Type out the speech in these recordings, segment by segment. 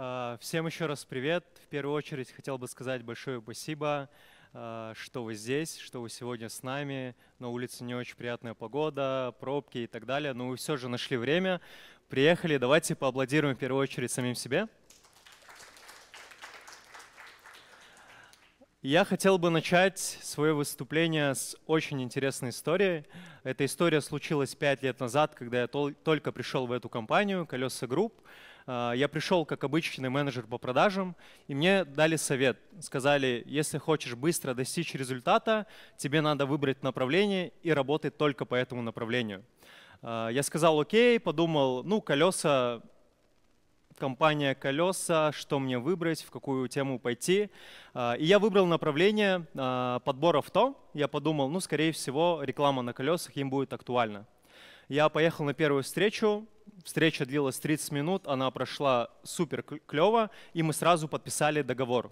А, всем еще раз привет. В первую очередь хотел бы сказать большое спасибо, а, что вы здесь, что вы сегодня с нами. На улице не очень приятная погода, пробки и так далее, но вы все же нашли время, приехали. Давайте поаплодируем в первую очередь самим себе. Я хотел бы начать свое выступление с очень интересной истории. Эта история случилась пять лет назад, когда я только пришел в эту компанию «Колеса Групп». А, я пришел как обычный менеджер по продажам, и мне дали совет. Сказали, если хочешь быстро достичь результата, тебе надо выбрать направление и работать только по этому направлению. А, я сказал окей, подумал, ну, колеса, компания колеса, что мне выбрать, в какую тему пойти. А, и я выбрал направление подбор авто. Я подумал, ну, скорее всего, реклама на колесах им будет актуальна. Я поехал на первую встречу, встреча длилась 30 минут, она прошла супер клево, и мы сразу подписали договор.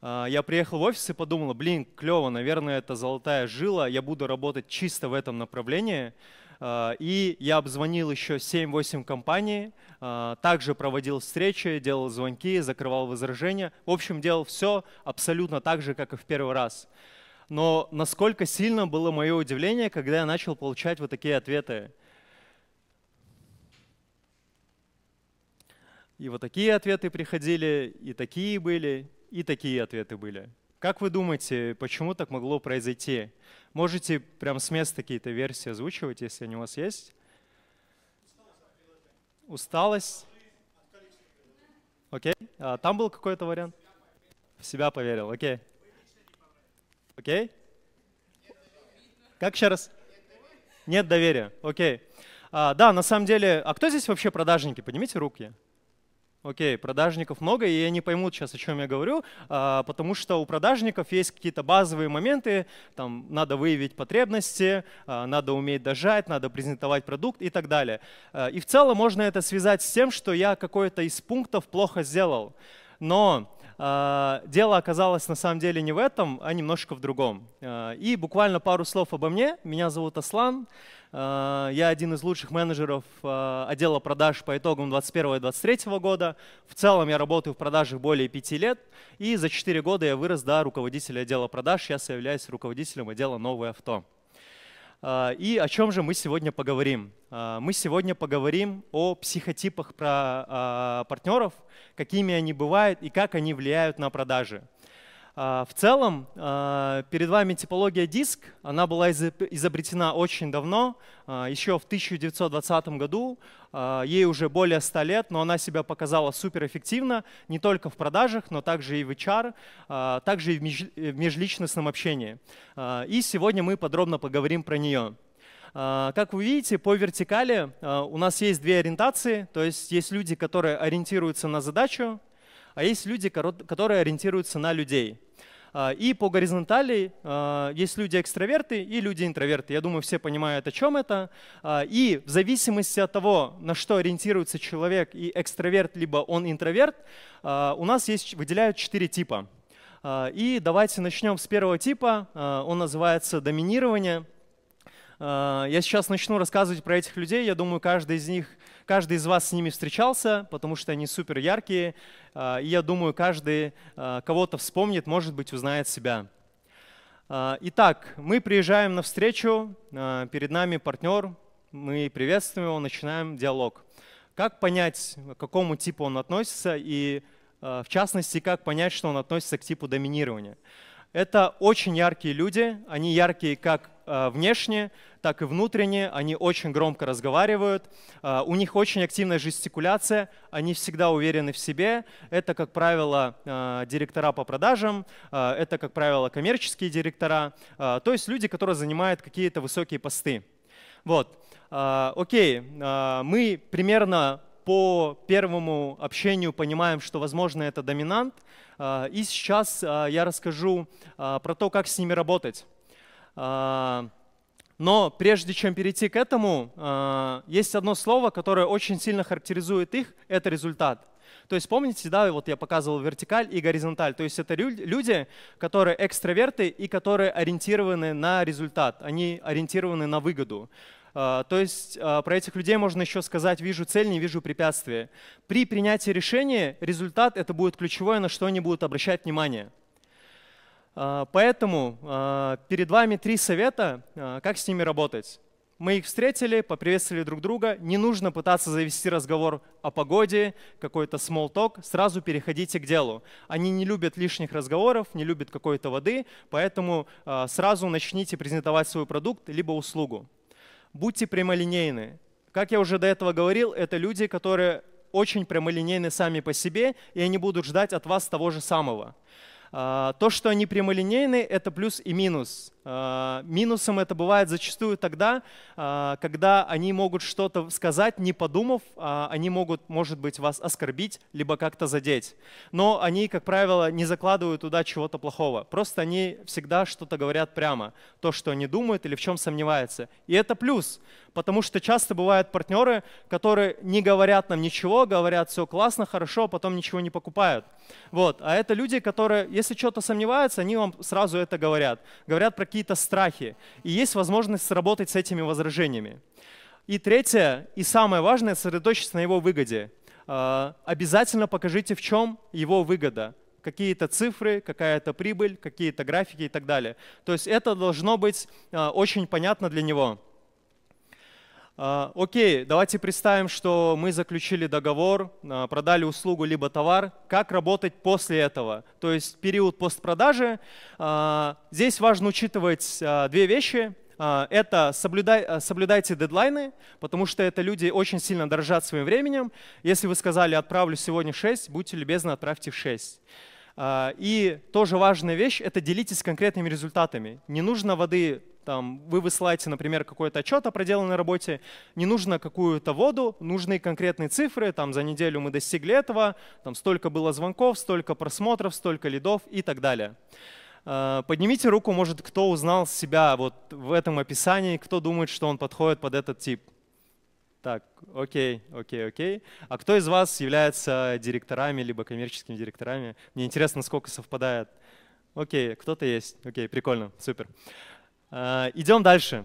А, я приехал в офис и подумал, блин, клево, наверное, это золотая жила, я буду работать чисто в этом направлении. А, и я обзвонил еще 7-8 компаний, а, также проводил встречи, делал звонки, закрывал возражения. В общем, делал все абсолютно так же, как и в первый раз. Но насколько сильно было мое удивление, когда я начал получать вот такие ответы – И вот такие ответы приходили, и такие были, и такие ответы были. Как вы думаете, почему так могло произойти? Можете прям с места какие-то версии озвучивать, если они у вас есть? Усталость. Окей. А там был какой-то вариант? В себя поверил. Окей. Окей. Как еще раз? Нет доверия. Окей. А, да, на самом деле, а кто здесь вообще продажники? Поднимите руки. Окей, okay, продажников много, и они поймут сейчас, о чем я говорю, а, потому что у продажников есть какие-то базовые моменты, там надо выявить потребности, а, надо уметь дожать, надо презентовать продукт и так далее. А, и в целом можно это связать с тем, что я какой-то из пунктов плохо сделал. Но а, дело оказалось на самом деле не в этом, а немножко в другом. А, и буквально пару слов обо мне. Меня зовут Аслан. А, я один из лучших менеджеров отдела продаж по итогам 2021-2023 года. В целом я работаю в продажах более пяти лет. И за четыре года я вырос до руководителя отдела продаж. Сейчас я являюсь руководителем отдела «Новое авто». А, и о чем же мы сегодня поговорим? А, мы сегодня поговорим о психотипах про а, партнеров, какими они бывают и как они влияют на продажи. А, в целом, а, перед вами типология диск. Она была изобретена очень давно, а, еще в 1920 году. Ей уже более 100 лет, но она себя показала суперэффективно не только в продажах, но также и в HR, также и в межличностном общении. И сегодня мы подробно поговорим про нее. Как вы видите, по вертикали у нас есть две ориентации, то есть есть люди, которые ориентируются на задачу, а есть люди, которые ориентируются на людей. А, и по горизонтали а, есть люди-экстраверты и люди-интроверты. Я думаю, все понимают, о чем это. А, и в зависимости от того, на что ориентируется человек, и экстраверт, либо он интроверт, у нас есть, выделяют четыре типа. И давайте начнем с первого типа. Он называется доминирование. Э, я сейчас начну рассказывать про этих людей. Я думаю, каждый из них, каждый из вас с ними встречался, потому что они супер яркие. Э, и я думаю, каждый э, кого-то вспомнит, может быть, узнает себя. Итак, мы приезжаем на встречу, перед нами партнер, мы приветствуем его, начинаем диалог. Как понять, к какому типу он относится и, в частности, как понять, что он относится к типу доминирования? Это очень яркие люди, они яркие как Э, внешне, так и внутренне. Они очень громко разговаривают, э, у них очень активная жестикуляция, они всегда уверены в себе. Это, как правило, э, директора по продажам, это, как правило, коммерческие директора, то есть люди, которые занимают какие-то высокие посты. Вот. Окей, мы примерно по первому общению понимаем, что, возможно, это доминант. И сейчас я расскажу про то, как с ними работать. А, но прежде чем перейти к этому, а, есть одно слово, которое очень сильно характеризует их, это результат. То есть помните, да, вот я показывал вертикаль и горизонталь. То есть это люди, которые экстраверты и которые ориентированы на результат, они ориентированы на выгоду. А, то есть про этих людей можно еще сказать «вижу цель, не вижу препятствия». При принятии решения результат — это будет ключевое, на что они будут обращать внимание. А, поэтому а, перед вами три совета, а, как с ними работать. Мы их встретили, поприветствовали друг друга. Не нужно пытаться завести разговор о погоде, какой-то small talk. Сразу переходите к делу. Они не любят лишних разговоров, не любят какой-то воды, поэтому сразу начните презентовать свой продукт либо услугу. Будьте прямолинейны. Как я уже до этого говорил, это люди, которые очень прямолинейны сами по себе, и они будут ждать от вас того же самого. А, то, что они прямолинейны, это плюс и минус. Э, минусом это бывает зачастую тогда, э, когда они могут что-то сказать, не подумав, э, они могут, может быть, вас оскорбить, либо как-то задеть. Но они, как правило, не закладывают туда чего-то плохого. Просто они всегда что-то говорят прямо, то, что они думают или в чем сомневаются. И это плюс, потому что часто бывают партнеры, которые не говорят нам ничего, говорят все классно, хорошо, а потом ничего не покупают. Вот. А это люди, которые, если что-то сомневаются, они вам сразу это говорят. Говорят про какие-то страхи, и есть возможность сработать с этими возражениями. И третье, и самое важное, сосредоточиться на его выгоде. А, обязательно покажите, в чем его выгода. Какие-то цифры, какая-то прибыль, какие-то графики и так далее. То есть это должно быть а, очень понятно для него. А, окей, давайте представим, что мы заключили договор, а, продали услугу либо товар. Как работать после этого? То есть период постпродажи. А, здесь важно учитывать две вещи. Это соблюдай, соблюдайте дедлайны, потому что это люди очень сильно дорожат своим временем. Если вы сказали «отправлю сегодня в 6», будьте любезны, отправьте в 6. И тоже важная вещь – это делитесь конкретными результатами. Не нужно воды там, вы высылаете, например, какой-то отчет о проделанной работе, не нужно какую-то воду, нужны конкретные цифры, там за неделю мы достигли этого, там столько было звонков, столько просмотров, столько лидов и так далее. Э, поднимите руку, может, кто узнал себя вот в этом описании, кто думает, что он подходит под этот тип. Так, окей, окей, окей. А кто из вас является директорами, либо коммерческими директорами? Мне интересно, сколько совпадает. Окей, кто-то есть. Окей, прикольно, супер. Uh, Э, идем дальше.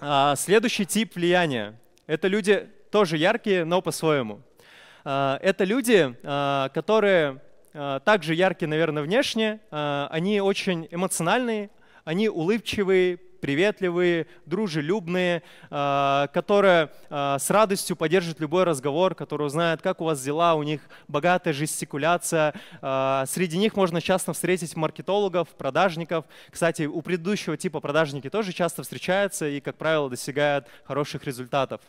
А, следующий тип влияния. Это люди тоже яркие, но по-своему. Э, это люди, э, которые также яркие, наверное, внешне. Они очень эмоциональные, они улыбчивые, приветливые, дружелюбные, а, которые а, с радостью поддержат любой разговор, которые узнают, как у вас дела, у них богатая жестикуляция. А, среди них можно часто встретить маркетологов, продажников. Кстати, у предыдущего типа продажники тоже часто встречаются и, как правило, достигают хороших результатов.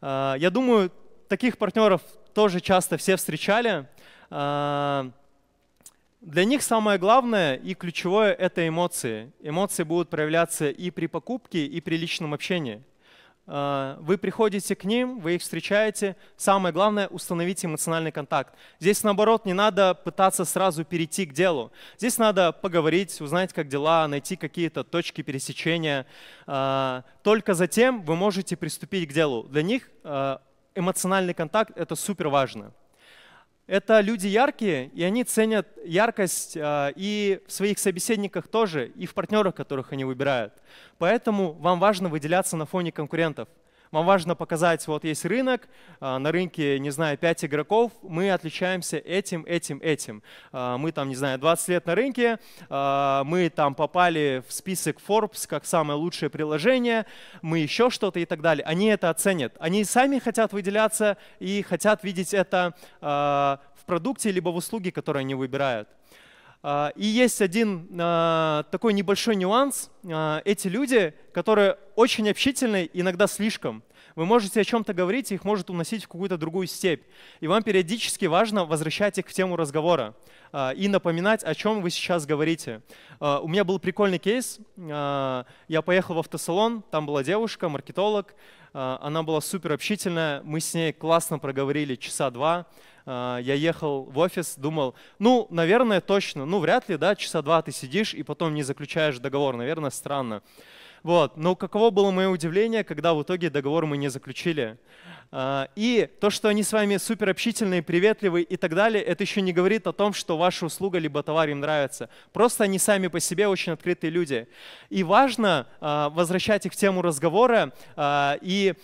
Я думаю, таких партнеров тоже часто все встречали. Для них самое главное и ключевое – это эмоции. Эмоции будут проявляться и при покупке, и при личном общении. А, вы приходите к ним, вы их встречаете. Самое главное – установить эмоциональный контакт. Здесь, наоборот, не надо пытаться сразу перейти к делу. Здесь надо поговорить, узнать, как дела, найти какие-то точки пересечения. А, только затем вы можете приступить к делу. Для них а, эмоциональный контакт – это супер важно это люди яркие, и они ценят яркость а, и в своих собеседниках тоже, и в партнерах, которых они выбирают. Поэтому вам важно выделяться на фоне конкурентов. Вам важно показать, вот есть рынок, а, на рынке, не знаю, 5 игроков, мы отличаемся этим, этим, этим. А, мы там, не знаю, 20 лет на рынке, а, мы там попали в список Forbes как самое лучшее приложение, мы еще что-то и так далее. Они это оценят. Они сами хотят выделяться и хотят видеть это в продукте либо в услуге, которые они выбирают. А, и есть один а, такой небольшой нюанс. А, эти люди, которые очень общительны, иногда слишком. Вы можете о чем-то говорить, их может уносить в какую-то другую степь. И вам периодически важно возвращать их к тему разговора и напоминать, о чем вы сейчас говорите. У меня был прикольный кейс. Я поехал в автосалон, там была девушка, маркетолог. Она была супер общительная, мы с ней классно проговорили часа два а, я ехал в офис, думал, ну, наверное, точно, ну, вряд ли, да, часа два ты сидишь и потом не заключаешь договор, наверное, странно. Вот. Но каково было мое удивление, когда в итоге договор мы не заключили. А, и то, что они с вами супер общительные, приветливые и так далее, это еще не говорит о том, что ваша услуга либо товар им нравится. Просто они сами по себе очень открытые люди. И важно а, возвращать их в тему разговора, а, и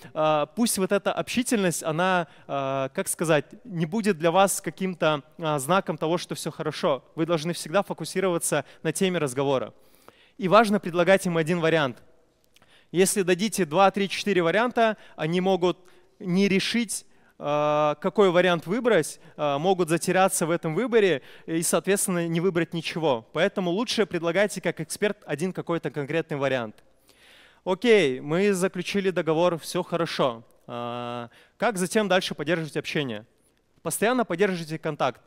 пусть вот эта общительность, она, как сказать, не будет для вас каким-то знаком того, что все хорошо. Вы должны всегда фокусироваться на теме разговора. И важно предлагать им один вариант – если дадите 2, 3, 4 варианта, они могут не решить, э, какой вариант выбрать, э, могут затеряться в этом выборе и, соответственно, не выбрать ничего. Поэтому лучше предлагайте как эксперт один какой-то конкретный вариант. Окей, мы заключили договор, все хорошо. Э, как затем дальше поддерживать общение? Постоянно поддерживайте контакт.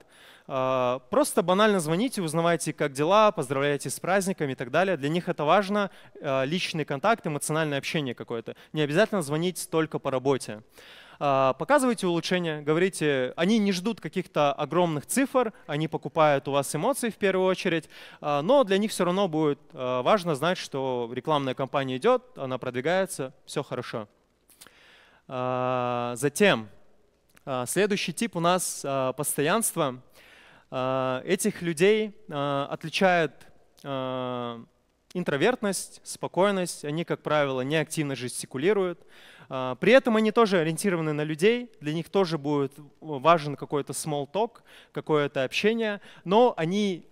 А, просто банально звоните, узнавайте, как дела, поздравляйте с праздниками и так далее. Для них это важно. А, личный контакт, эмоциональное общение какое-то. Не обязательно звонить только по работе а, показывайте улучшения, говорите, они не ждут каких-то огромных цифр, они покупают у вас эмоции в первую очередь, но для них все равно будет важно знать, что рекламная кампания идет, она продвигается, все хорошо. Затем, следующий тип у нас постоянство – а, этих людей а, отличает а, интровертность, спокойность. Они, как правило, не активно жестикулируют. При этом они тоже ориентированы на людей, для них тоже будет важен какой-то small talk, какое-то общение, но они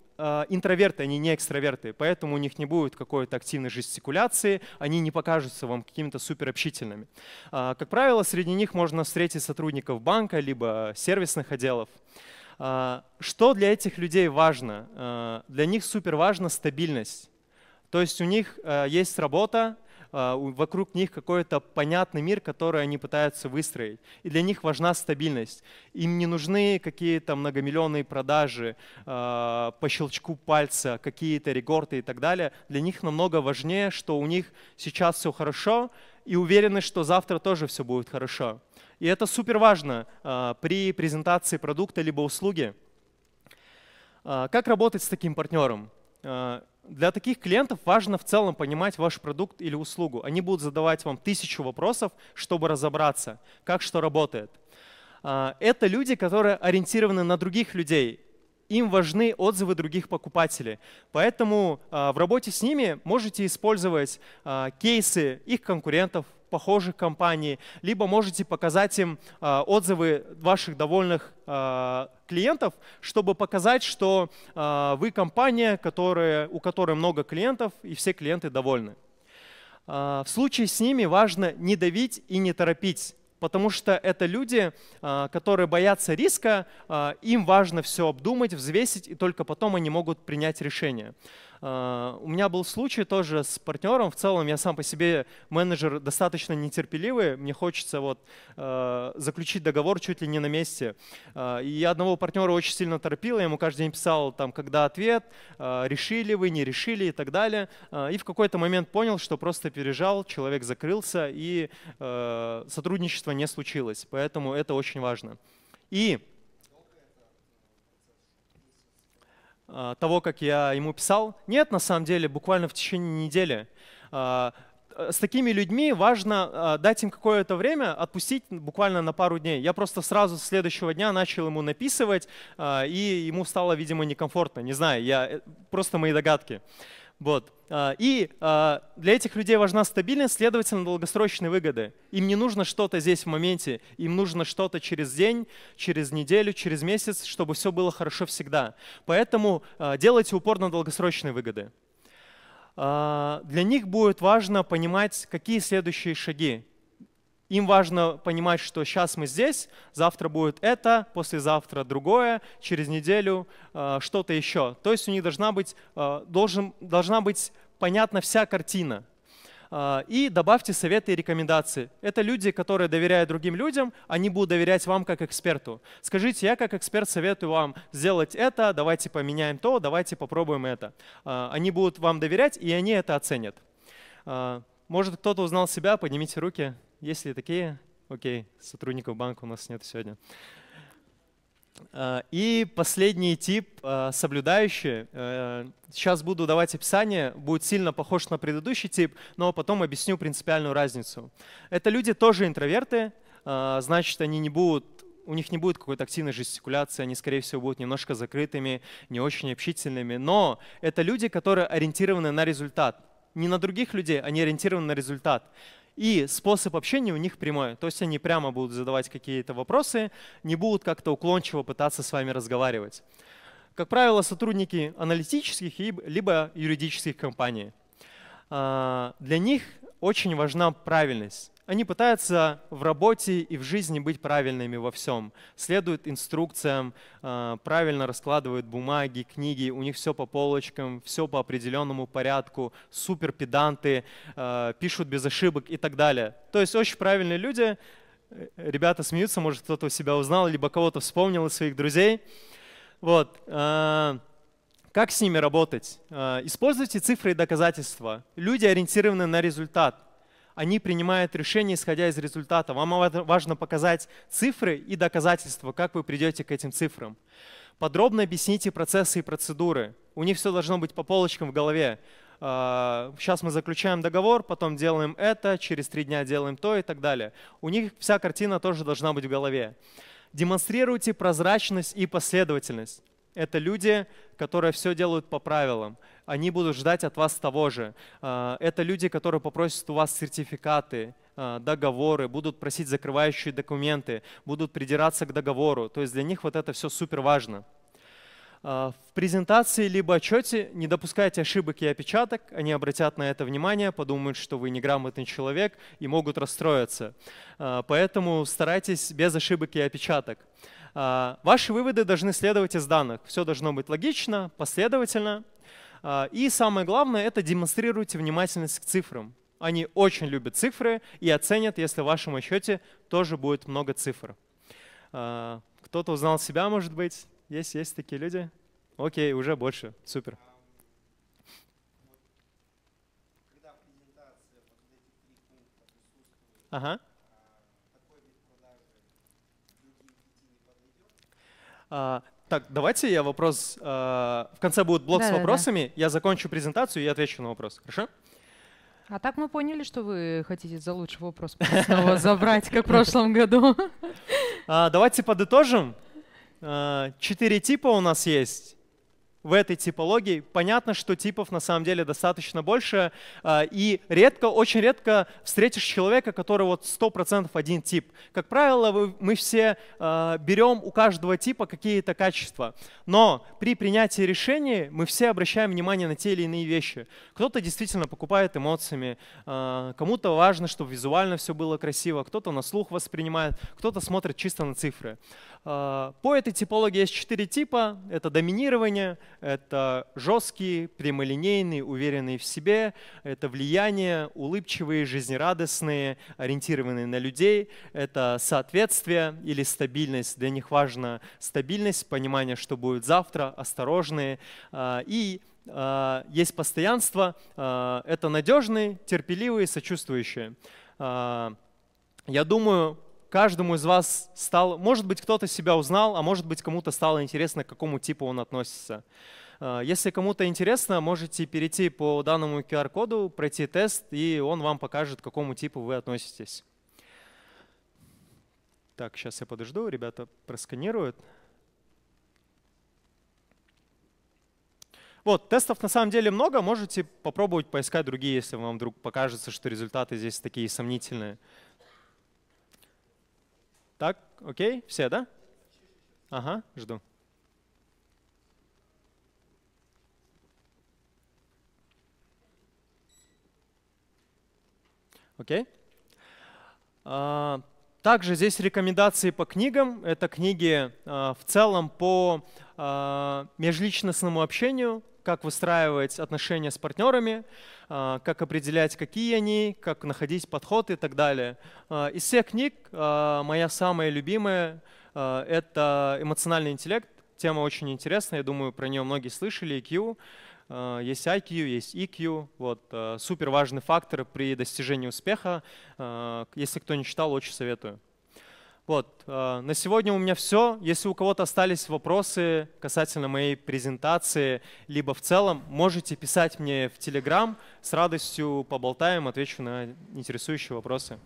интроверты, они не экстраверты, поэтому у них не будет какой-то активной жестикуляции, они не покажутся вам какими-то суперобщительными. Как правило, среди них можно встретить сотрудников банка либо сервисных отделов. А, что для этих людей важно? А, для них супер важна стабильность. То есть у них а, есть работа, вокруг них какой-то понятный мир, который они пытаются выстроить. И для них важна стабильность. Им не нужны какие-то многомиллионные продажи по щелчку пальца, какие-то регорты и так далее. Для них намного важнее, что у них сейчас все хорошо и уверены, что завтра тоже все будет хорошо. И это супер важно а, при презентации продукта либо услуги. А, как работать с таким партнером? А, для таких клиентов важно в целом понимать ваш продукт или услугу. Они будут задавать вам тысячу вопросов, чтобы разобраться, как что работает. Это люди, которые ориентированы на других людей. Им важны отзывы других покупателей. Поэтому в работе с ними можете использовать кейсы их конкурентов, похожих компаний, либо можете показать им а, отзывы ваших довольных а, клиентов, чтобы показать, что а, вы компания, которая, у которой много клиентов, и все клиенты довольны. В случае с ними важно не давить и не торопить, потому что это люди, которые боятся риска, им важно все обдумать, взвесить, и только потом они могут принять решение. А, у меня был случай тоже с партнером. В целом я сам по себе менеджер достаточно нетерпеливый. Мне хочется вот а, заключить договор чуть ли не на месте. А, и я одного партнера очень сильно торопил. Я ему каждый день писал, там, когда ответ, решили вы, не решили и так далее. И в какой-то момент понял, что просто пережал, человек закрылся и сотрудничество не случилось. Поэтому это очень важно. И А, того, как я ему писал? Нет, на самом деле, буквально в течение недели. А, э, с такими людьми важно а, дать им какое-то время, отпустить буквально на пару дней. Я просто сразу с следующего дня начал ему написывать, и ему стало, видимо, некомфортно. Не знаю, я, э, просто мои догадки. Вот. А, и а, для этих людей важна стабильность, следовательно, долгосрочные выгоды. Им не нужно что-то здесь в моменте, им нужно что-то через день, через неделю, через месяц, чтобы все было хорошо всегда. Поэтому а, делайте упор на долгосрочные выгоды. Для них будет важно понимать, какие следующие шаги. Им важно понимать, что сейчас мы здесь, завтра будет это, послезавтра другое, через неделю э, что-то еще. То есть у них должна быть, э, должен, должна быть понятна вся картина. Э, и добавьте советы и рекомендации. Это люди, которые доверяют другим людям, они будут доверять вам как эксперту. Скажите, я как эксперт советую вам сделать это, давайте поменяем то, давайте попробуем это. Э, они будут вам доверять, и они это оценят. Э, может, кто-то узнал себя, поднимите руки. Если такие, окей, сотрудников банка у нас нет сегодня. А, и последний тип, а, соблюдающие. А, сейчас буду давать описание, будет сильно похож на предыдущий тип, но потом объясню принципиальную разницу. Это люди тоже интроверты, значит, они не будут у них не будет какой-то активной жестикуляции, они, скорее всего, будут немножко закрытыми, не очень общительными. Но это люди, которые ориентированы на результат. Не на других людей, они ориентированы на результат. И способ общения у них прямой. То есть они прямо будут задавать какие-то вопросы, не будут как-то уклончиво пытаться с вами разговаривать. Как правило, сотрудники аналитических либо юридических компаний. А, для них очень важна правильность. Они пытаются в работе и в жизни быть правильными во всем. Следуют инструкциям, э, правильно раскладывают бумаги, книги, у них все по полочкам, все по определенному порядку, супер педанты, э, пишут без ошибок и так далее. То есть очень правильные люди. Э, ребята смеются, может кто-то у себя узнал, либо кого-то вспомнил из своих друзей. Вот. Как с ними работать? Используйте цифры и доказательства. Люди ориентированы на результат они принимают решения, исходя из результата. Вам важно показать цифры и доказательства, как вы придете к этим цифрам. Подробно объясните процессы и процедуры. У них все должно быть по полочкам в голове. Сейчас а, мы заключаем договор, потом делаем это, через три дня делаем то и так далее. У них вся картина тоже должна быть в голове. Демонстрируйте прозрачность и последовательность это люди, которые все делают по правилам. Они будут ждать от вас того же. А, это люди, которые попросят у вас сертификаты, а, договоры, будут просить закрывающие документы, будут придираться к договору. То есть для них вот это все супер важно. А, в презентации либо отчете не допускайте ошибок и опечаток, они обратят на это внимание, подумают, что вы неграмотный человек и могут расстроиться. Поэтому старайтесь без ошибок и опечаток. А, ваши выводы должны следовать из данных. Все должно быть логично, последовательно. А, и самое главное, это демонстрируйте внимательность к цифрам. Они очень любят цифры и оценят, если в вашем отчете тоже будет много цифр. А, кто-то узнал себя, может быть? Есть, есть такие люди? Окей, уже больше. Супер. Ага. Uh -huh. А, так, давайте я вопрос... А, в конце будет блок да, с вопросами. Да, да. Я закончу презентацию и отвечу на вопрос. Хорошо? А так мы поняли, что вы хотите за лучший вопрос снова забрать, как в прошлом году. А, давайте подытожим. Четыре типа у нас есть в этой типологии. Понятно, что типов на самом деле достаточно больше, а, и редко, очень редко встретишь человека, который вот 100% один тип. Как правило, мы все а, берем у каждого типа какие-то качества, но при принятии решений мы все обращаем внимание на те или иные вещи. Кто-то действительно покупает эмоциями, а, кому-то важно, чтобы визуально все было красиво, кто-то на слух воспринимает, кто-то смотрит чисто на цифры. А, по этой типологии есть четыре типа. Это доминирование, это жесткие, прямолинейные, уверенные в себе, это влияние, улыбчивые, жизнерадостные, ориентированные на людей, это соответствие или стабильность. Для них важна стабильность, понимание, что будет завтра, осторожные. А, и а, есть постоянство, это надежные, терпеливые, сочувствующие. Я думаю, каждому из вас стало, может быть, кто-то себя узнал, а может быть, кому-то стало интересно, к какому типу он относится. Э, если кому-то интересно, можете перейти по данному QR-коду, пройти тест, и он вам покажет, к какому типу вы относитесь. Так, сейчас я подожду, ребята просканируют. Вот, тестов на самом деле много, можете попробовать поискать другие, если вам вдруг покажется, что результаты здесь такие сомнительные. Так, окей, все, да? Ага, жду. Окей. А, также здесь рекомендации по книгам. Это книги а, в целом по а, межличностному общению, как выстраивать отношения с партнерами, а, как определять, какие они, как находить подход и так далее. А, из всех книг а, моя самая любимая — это «Эмоциональный интеллект». Тема очень интересная, я думаю, про нее многие слышали, EQ. Есть IQ, есть EQ. Вот, супер важный фактор при достижении успеха. Если кто не читал, очень советую. Вот, э, на сегодня у меня все. Если у кого-то остались вопросы касательно моей презентации, либо в целом, можете писать мне в Telegram. С радостью поболтаем, отвечу на интересующие вопросы.